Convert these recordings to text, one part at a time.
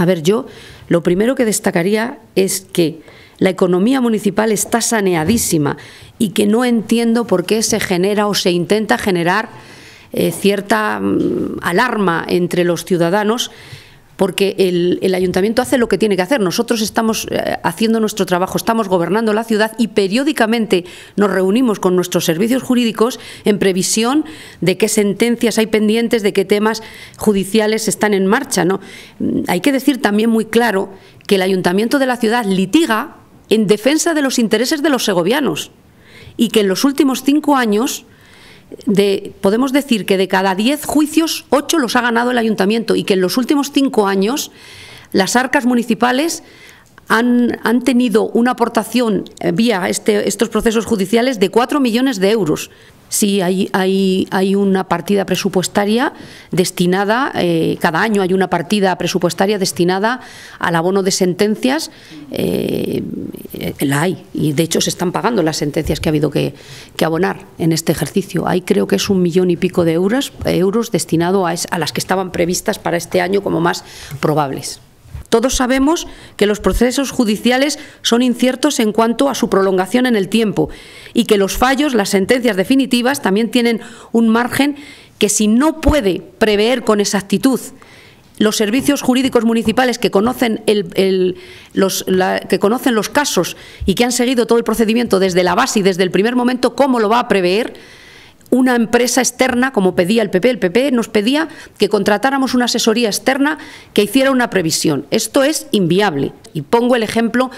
A ver, yo lo primero que destacaría es que la economía municipal está saneadísima y que no entiendo por qué se genera o se intenta generar eh, cierta mm, alarma entre los ciudadanos porque el, ayuntamiento hace lo que tiene que hacer. Nosotros estamos eh, haciendo nuestro trabajo, estamos gobernando la ciudad y periódicamente nos reunimos con nuestros servicios jurídicos en previsión de qué sentencias hay pendientes, de qué temas judiciales están en marcha. ¿no? Mm, hay que decir también muy claro que el ayuntamiento de la ciudad litiga en defensa de los intereses de los segovianos y que en los últimos cinco años de, podemos decir que de cada 10 juicios, 8 los ha ganado el ayuntamiento y que en los últimos 5 años las arcas municipales han, tenido una aportación eh, vía este, estos procesos judiciales de 4 millones de euros. Sí, hay, hay, hay una partida presupuestaria destinada, eh, cada año hay una partida presupuestaria destinada al abono de sentencias, eh, la hay, y de hecho se están pagando las sentencias que ha habido que, que, abonar en este ejercicio. Hay creo que es un millón y pico de euros, euros destinado a, a las que estaban previstas para este año como más probables. Todos sabemos que los procesos judiciales son inciertos en cuanto a su prolongación en el tiempo y que los fallos, las sentencias definitivas, también tienen un margen que si no puede prever con exactitud los servicios jurídicos municipales que conocen, los, que conocen los casos y que han seguido todo el procedimiento desde la base y desde el primer momento, ¿cómo lo va a prever? una empresa externa, como pedía el PP. El PP nos pedía que contratáramos una asesoría externa que hiciera una previsión. Esto es inviable. Y pongo el ejemplo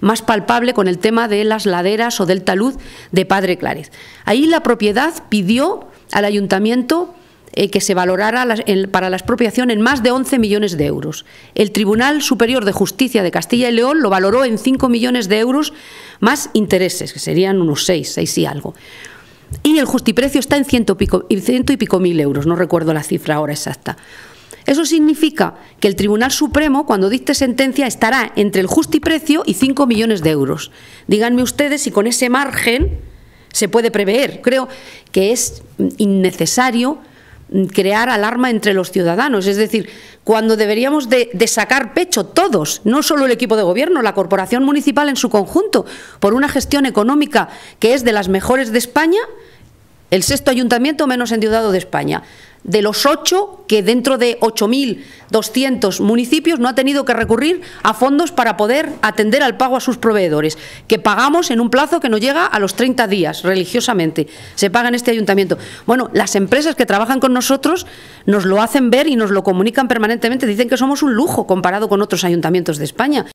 más palpable con el tema de las laderas o del talud de Padre Clárez. Ahí la propiedad pidió al ayuntamiento eh, que se valorara para la expropiación en más de 11 millones de euros. El Tribunal Superior de Justicia de Castilla y León lo valoró en 5 millones de euros más intereses, que serían unos 6, 6 y algo y el justiprecio está en ciento, pico, ciento y pico mil euros, no recuerdo la cifra ahora exacta. Eso significa que el Tribunal Supremo, cuando dicte sentencia, estará entre el justiprecio y cinco millones de euros. Díganme ustedes si con ese margen se puede prever. Creo que es innecesario crear alarma entre los ciudadanos. Es decir, cuando deberíamos de, sacar pecho todos, no solo el equipo de gobierno, la corporación municipal en su conjunto, por una gestión económica que es de las mejores de España, el sexto ayuntamiento menos endeudado de España de los ocho que dentro de 8.200 municipios no ha tenido que recurrir a fondos para poder atender al pago a sus proveedores, que pagamos en un plazo que no llega a los 30 días religiosamente. Se paga en este ayuntamiento. Bueno, las empresas que trabajan con nosotros nos lo hacen ver y nos lo comunican permanentemente. Dicen que somos un lujo comparado con otros ayuntamientos de España.